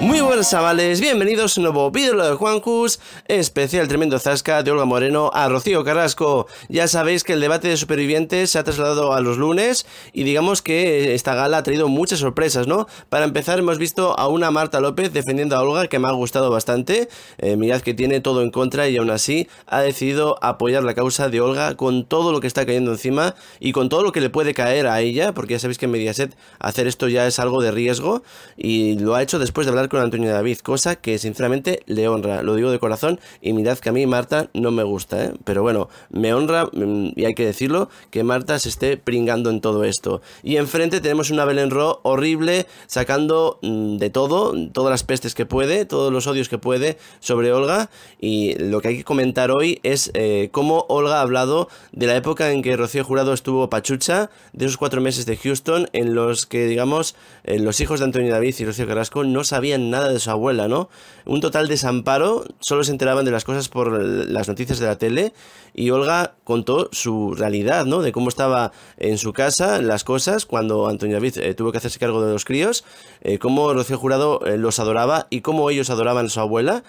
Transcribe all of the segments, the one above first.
Muy buenos chavales, bienvenidos a un nuevo vídeo de Juancus, especial tremendo zasca de Olga Moreno a Rocío Carrasco. Ya sabéis que el debate de supervivientes se ha trasladado a los lunes y digamos que esta gala ha traído muchas sorpresas, ¿no? Para empezar hemos visto a una Marta López defendiendo a Olga que me ha gustado bastante, eh, mirad que tiene todo en contra y aún así ha decidido apoyar la causa de Olga con todo lo que está cayendo encima y con todo lo que le puede caer a ella, porque ya sabéis que en Mediaset hacer esto ya es algo de riesgo y lo ha hecho después de hablar con Antonio David, cosa que sinceramente le honra, lo digo de corazón y mirad que a mí Marta no me gusta, ¿eh? pero bueno, me honra mm, y hay que decirlo que Marta se esté pringando en todo esto. Y enfrente tenemos una Belén Ro horrible, sacando mm, de todo, todas las pestes que puede, todos los odios que puede sobre Olga y lo que hay que comentar hoy es eh, cómo Olga ha hablado de la época en que Rocío Jurado estuvo pachucha, de esos cuatro meses de Houston en los que digamos eh, los hijos de Antonio David y Rocío Carrasco no sabían nada de su abuela, ¿no? Un total desamparo, solo se enteraban de las cosas por las noticias de la tele y Olga contó su realidad, ¿no? De cómo estaba en su casa, las cosas, cuando Antonio David eh, tuvo que hacerse cargo de los críos, eh, cómo Rocío Jurado eh, los adoraba y cómo ellos adoraban a su abuela.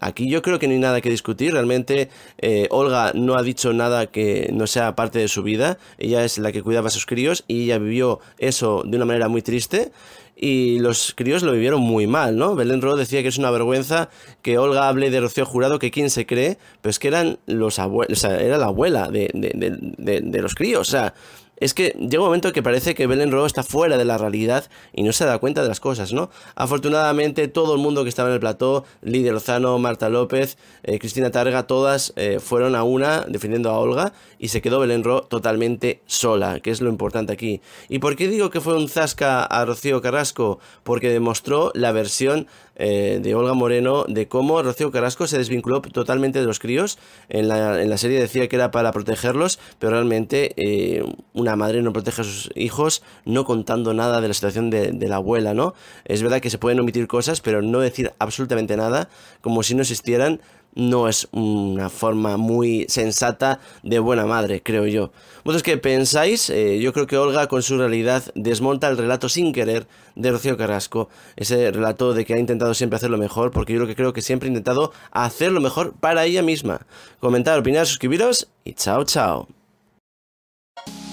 aquí yo creo que no hay nada que discutir, realmente Olga no ha dicho nada que no sea parte de su vida, ella es la que cuidaba a sus críos y ella vivió eso de una manera muy triste y los críos lo vivieron muy mal, ¿no? Belén Rodo decía que es una vergüenza que Olga hable de Rocío Jurado, que quién se cree, pero es que eran los abuelos, o sea, era la abuela de, de los críos, o sea, es que llega un momento que parece que Belén está fuera de la realidad y no se da cuenta de las cosas, ¿no? Afortunadamente, todo el mundo que estaba en el plató, Lidia Lozano, Marta López, eh, Cristina Targa, todas eh, fueron a una defendiendo a Olga y se quedó Belén Ro totalmente sola, que es lo importante aquí. ¿Y por qué digo que fue un zasca a Rocío Carrasco? Porque demostró la versión eh, de Olga Moreno de cómo Rocío Carrasco se desvinculó totalmente de los críos. En la, en la serie decía que era para protegerlos, pero realmente una madre no protege a sus hijos, no contando nada de la situación de, la abuela, ¿no? Es verdad que se pueden omitir cosas, pero no decir absolutamente nada, como si no existieran, no es una forma muy sensata de buena madre, creo yo. ¿Vosotros qué pensáis? Eh, yo creo que Olga con su realidad desmonta el relato sin querer de Rocío Carrasco. Ese relato de que ha intentado siempre hacer lo mejor, porque yo que creo que siempre ha intentado hacer lo mejor para ella misma. Comentar, opinar, suscribiros y chao, chao.